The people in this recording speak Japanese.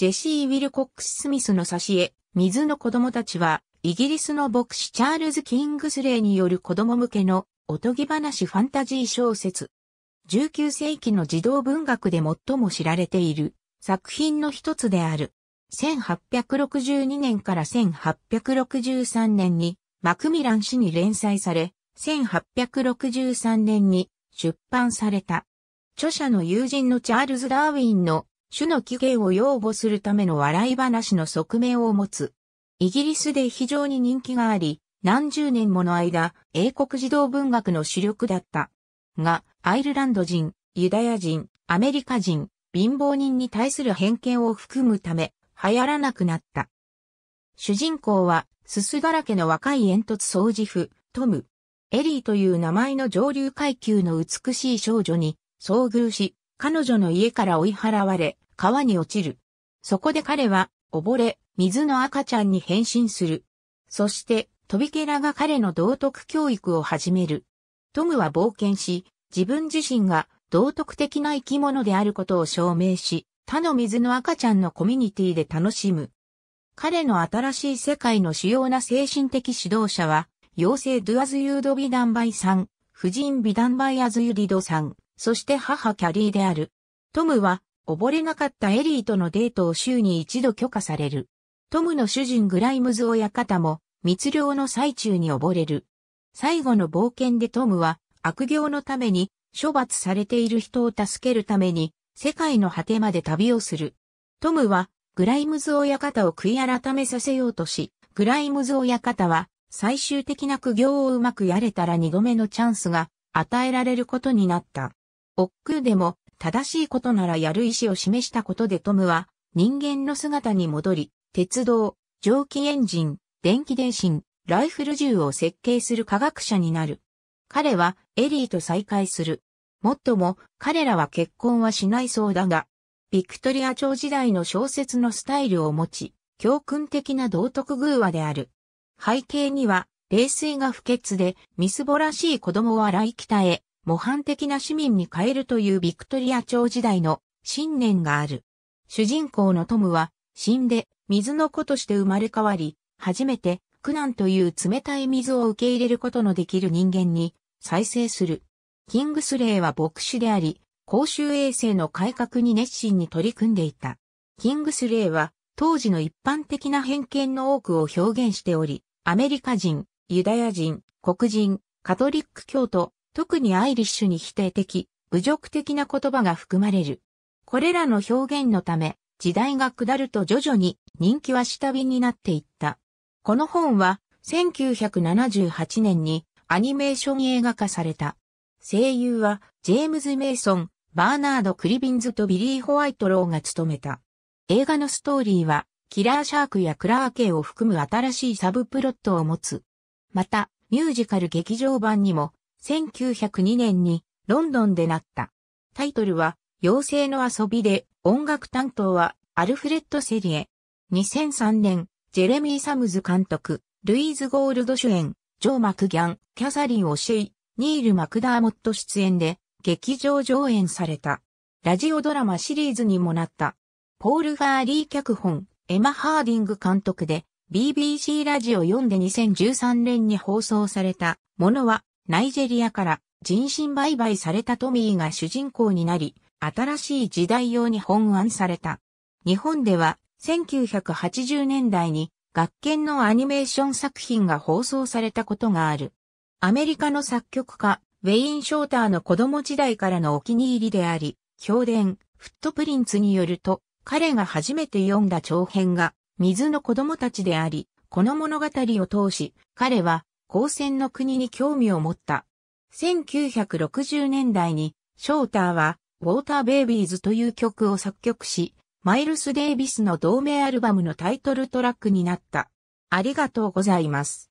ジェシー・ウィルコックス・スミスの挿絵、水の子供たちは、イギリスの牧師チャールズ・キングスレイによる子供向けのおとぎ話ファンタジー小説。19世紀の児童文学で最も知られている作品の一つである。1862年から1863年にマクミラン氏に連載され、1863年に出版された。著者の友人のチャールズ・ダーウィンの種の起源を擁護するための笑い話の側面を持つ。イギリスで非常に人気があり、何十年もの間、英国児童文学の主力だった。が、アイルランド人、ユダヤ人、アメリカ人、貧乏人に対する偏見を含むため、流行らなくなった。主人公は、すすだらけの若い煙突掃除婦、トム。エリーという名前の上流階級の美しい少女に遭遇し、彼女の家から追い払われ、川に落ちる。そこで彼は、溺れ、水の赤ちゃんに変身する。そして、飛びケラが彼の道徳教育を始める。トムは冒険し、自分自身が道徳的な生き物であることを証明し、他の水の赤ちゃんのコミュニティで楽しむ。彼の新しい世界の主要な精神的指導者は、妖精ドゥアズユードビダンバイさん、婦人ビダンバイアズユリドさん、そして母キャリーである。トムは溺れなかったエリーとのデートを週に一度許可される。トムの主人グライムズ親方も密漁の最中に溺れる。最後の冒険でトムは悪行のために処罰されている人を助けるために世界の果てまで旅をする。トムはグライムズ親方を悔い改めさせようとし、グライムズ親方は最終的な苦行をうまくやれたら二度目のチャンスが与えられることになった。億劫でも正しいことならやる意思を示したことでトムは、人間の姿に戻り、鉄道、蒸気エンジン、電気電信、ライフル銃を設計する科学者になる。彼はエリーと再会する。もっとも彼らは結婚はしないそうだが、ビクトリア朝時代の小説のスタイルを持ち、教訓的な道徳偶話である。背景には、冷水が不潔で、みすぼらしい子供は来北へ、模範的な市民に変えるというビクトリア朝時代の信念がある。主人公のトムは死んで水の子として生まれ変わり、初めて苦難という冷たい水を受け入れることのできる人間に再生する。キングスレイは牧師であり、公衆衛生の改革に熱心に取り組んでいた。キングスレイは当時の一般的な偏見の多くを表現しており、アメリカ人、ユダヤ人、黒人、カトリック教徒、特にアイリッシュに否定的、侮辱的な言葉が含まれる。これらの表現のため、時代が下ると徐々に人気は下火になっていった。この本は1978年にアニメーション映画化された。声優はジェームズ・メイソン、バーナード・クリビンズとビリー・ホワイトローが務めた。映画のストーリーはキラーシャークやクラーケーを含む新しいサブプロットを持つ。また、ミュージカル劇場版にも1902年にロンドンでなった。タイトルは、妖精の遊びで、音楽担当はアルフレッド・セリエ。2003年、ジェレミー・サムズ監督、ルイーズ・ゴールド主演、ジョー・マクギャン、キャサリン・オシェイ、ニール・マクダーモット出演で、劇場上演された。ラジオドラマシリーズにもなった。ポール・ファーリー脚本、エマ・ハーディング監督で、BBC ラジオ4で2013年に放送されたものは、ナイジェリアから人身売買されたトミーが主人公になり、新しい時代用に本案された。日本では1980年代に学研のアニメーション作品が放送されたことがある。アメリカの作曲家、ウェイン・ショーターの子供時代からのお気に入りであり、評伝、フットプリンツによると、彼が初めて読んだ長編が、水の子供たちであり、この物語を通し、彼は光線の国に興味を持った。1960年代に、ショーターは、ウォーターベイビーズという曲を作曲し、マイルス・デイビスの同名アルバムのタイトルトラックになった。ありがとうございます。